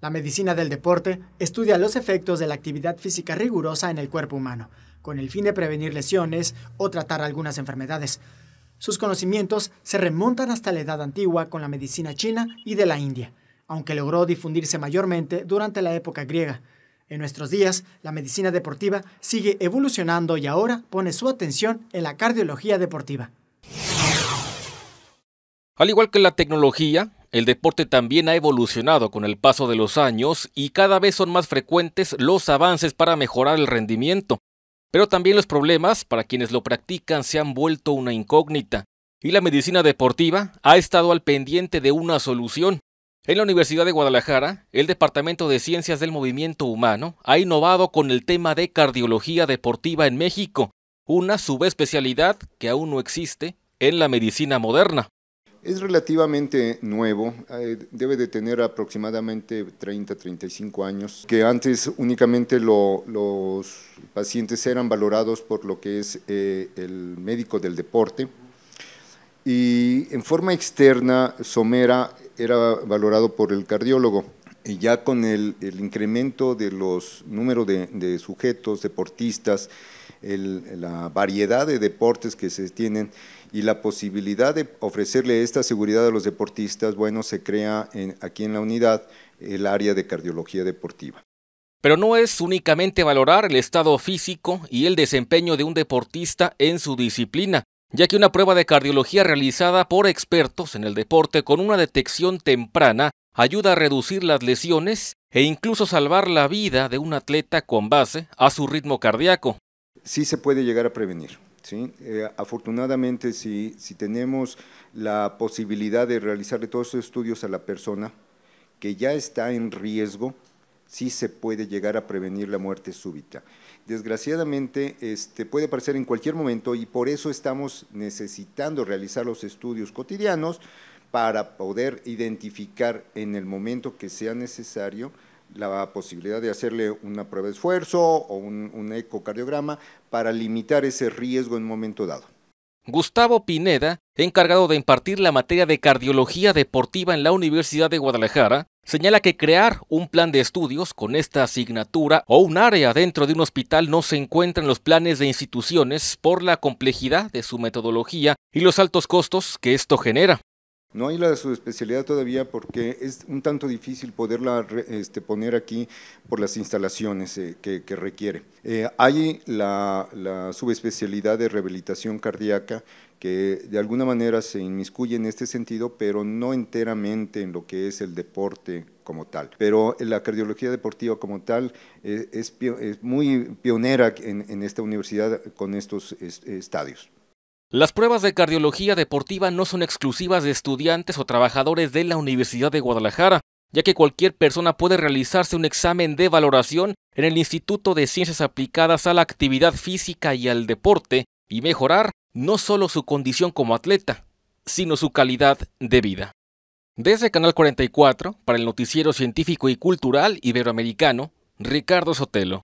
La medicina del deporte estudia los efectos de la actividad física rigurosa en el cuerpo humano, con el fin de prevenir lesiones o tratar algunas enfermedades. Sus conocimientos se remontan hasta la edad antigua con la medicina china y de la India, aunque logró difundirse mayormente durante la época griega. En nuestros días, la medicina deportiva sigue evolucionando y ahora pone su atención en la cardiología deportiva. Al igual que la tecnología, el deporte también ha evolucionado con el paso de los años y cada vez son más frecuentes los avances para mejorar el rendimiento, pero también los problemas para quienes lo practican se han vuelto una incógnita, y la medicina deportiva ha estado al pendiente de una solución. En la Universidad de Guadalajara, el Departamento de Ciencias del Movimiento Humano ha innovado con el tema de cardiología deportiva en México, una subespecialidad que aún no existe en la medicina moderna. Es relativamente nuevo, eh, debe de tener aproximadamente 30, 35 años, que antes únicamente los pacientes eran valorados por lo que es eh, el médico del deporte y en forma externa, Somera era valorado por el cardiólogo. Y ya con el, incremento de los números de, sujetos, deportistas, la variedad de deportes que se tienen y la posibilidad de ofrecerle esta seguridad a los deportistas, bueno, se crea aquí en la unidad el área de cardiología deportiva. Pero no es únicamente valorar el estado físico y el desempeño de un deportista en su disciplina, ya que una prueba de cardiología realizada por expertos en el deporte con una detección temprana ayuda a reducir las lesiones e incluso salvar la vida de un atleta con base a su ritmo cardíaco. Sí se puede llegar a prevenir. Eh, afortunadamente, si, tenemos la posibilidad de realizar todos esos estudios a la persona que ya está en riesgo, sí se puede llegar a prevenir la muerte súbita. Desgraciadamente, este, puede aparecer en cualquier momento y por eso estamos necesitando realizar los estudios cotidianos para poder identificar en el momento que sea necesario la posibilidad de hacerle una prueba de esfuerzo o un, ecocardiograma para limitar ese riesgo en un momento dado. Gustavo Pineda, encargado de impartir la materia de cardiología deportiva en la Universidad de Guadalajara, señala que crear un plan de estudios con esta asignatura o un área dentro de un hospital no se encuentra en los planes de instituciones por la complejidad de su metodología y los altos costos que esto genera. No hay la subespecialidad todavía porque es un tanto difícil poderla este, poner aquí por las instalaciones eh, que, requiere. Eh, hay la, subespecialidad de rehabilitación cardíaca que de alguna manera se inmiscuye en este sentido, pero no enteramente en lo que es el deporte como tal. Pero la cardiología deportiva como tal eh, es, muy pionera en esta universidad con estos estadios. Las pruebas de cardiología deportiva no son exclusivas de estudiantes o trabajadores de la Universidad de Guadalajara, ya que cualquier persona puede realizarse un examen de valoración en el Instituto de Ciencias Aplicadas a la Actividad Física y al Deporte y mejorar no solo su condición como atleta, sino su calidad de vida. Desde Canal 44, para el Noticiero Científico y Cultural Iberoamericano, Ricardo Sotelo.